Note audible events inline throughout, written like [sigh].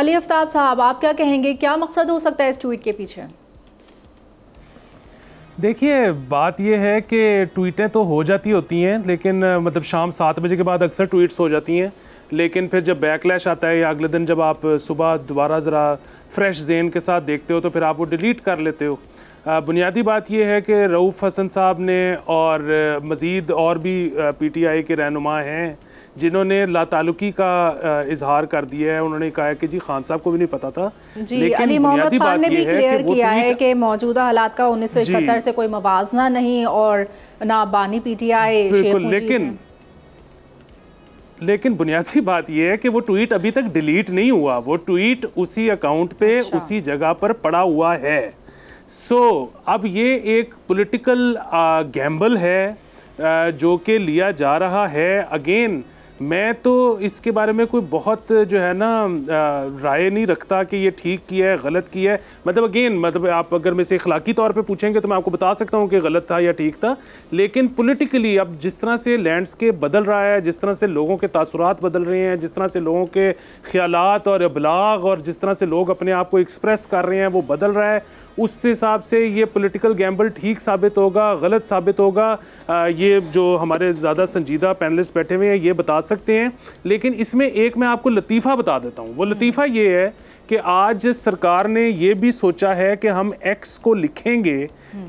अली आफ्ताब साहब आप क्या कहेंगे क्या मकसद हो सकता है इस ट्वीट के पीछे देखिए बात यह है कि ट्वीटें तो हो जाती होती हैं लेकिन मतलब शाम सात बजे के बाद अक्सर ट्वीट्स हो जाती हैं लेकिन फिर जब बैकलैश आता है या अगले दिन जब आप सुबह दोबारा ज़रा फ्रेश जेन के साथ देखते हो तो फिर आप वो डिलीट कर लेते हो बुनियादी बात यह है कि रऊफ़ हसन साहब ने और मज़ीद और भी पीटीआई के रहनुमा हैं जिन्होंने लातालुकी का इजहार कर दिया है उन्होंने कहा है कि जी खान साहब को भी नहीं पता था जी लेकिन अली मोहम्मद खान ने भी क्लियर किया है कि मौजूदा हालात का उन्नीस से कोई मुजना नहीं और ना बानी बिल्कुल लेकिन लेकिन बुनियादी बात यह है कि वो ट्वीट अभी तक डिलीट नहीं हुआ वो ट्वीट उसी अकाउंट पे अच्छा। उसी जगह पर पड़ा हुआ है सो so, अब ये एक पॉलिटिकल गैम्बल है जो कि लिया जा रहा है अगेन मैं तो इसके बारे में कोई बहुत जो है ना राय नहीं रखता कि ये ठीक किया है गलत किया है मतलब अगेन मतलब आप अगर मेरे से इखलाकी तौर पे पूछेंगे तो मैं आपको बता सकता हूँ कि गलत था या ठीक था लेकिन पोलिटिकली अब जिस तरह से लैंडस्केप बदल रहा है जिस तरह से लोगों के तसरत बदल रहे हैं जिस तरह से लोगों के ख्याल और अबलाग और जिस तरह से लोग अपने आप को एक्सप्रेस कर रहे हैं वो बदल रहा है उस हिसाब से ये पोलिटिकल गैम्बल ठीक साबित होगा गलत साबित होगा ये जो हमारे ज़्यादा संजीदा पैनलिस्ट बैठे हुए हैं ये बता सकते सकते हैं लेकिन इसमें एक मैं आपको लतीफ़ा बता देता हूँ वो हम्म। लतीफ़ा ये है कि आज सरकार ने ये भी सोचा है कि हम एक्स को लिखेंगे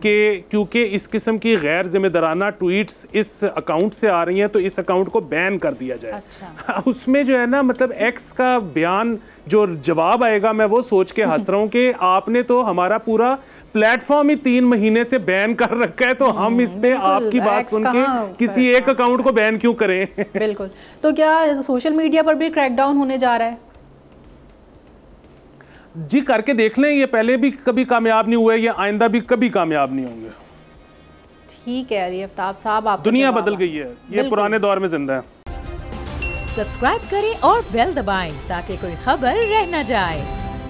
कि क्योंकि इस किस्म की गैर जिम्मेदाराना ट्वीट्स इस अकाउंट से आ रही हैं तो इस अकाउंट को बैन कर दिया जाए अच्छा। हाँ, उसमें जो है ना मतलब एक्स का बयान जो जवाब आएगा मैं वो सोच के हंस रहा हूँ कि आपने तो हमारा पूरा प्लेटफॉर्म ही तीन महीने से बैन कर रखा है तो हम्म, हम इसमें आपकी बात सुन के किसी एक अकाउंट को बैन क्यों करें [laughs] बिल्कुल तो क्या सोशल मीडिया पर भी क्रैकडाउन होने जा रहा है जी करके देख लें ये पहले भी कभी कामयाब नहीं हुए ये आइंदा भी कभी कामयाब नहीं होंगे ठीक है अली अफ्ताब साहब आप दुनिया बदल गई है ये पुराने दौर में जिंदा है सब्सक्राइब करें और बेल दबाएं ताकि कोई खबर रह न जाए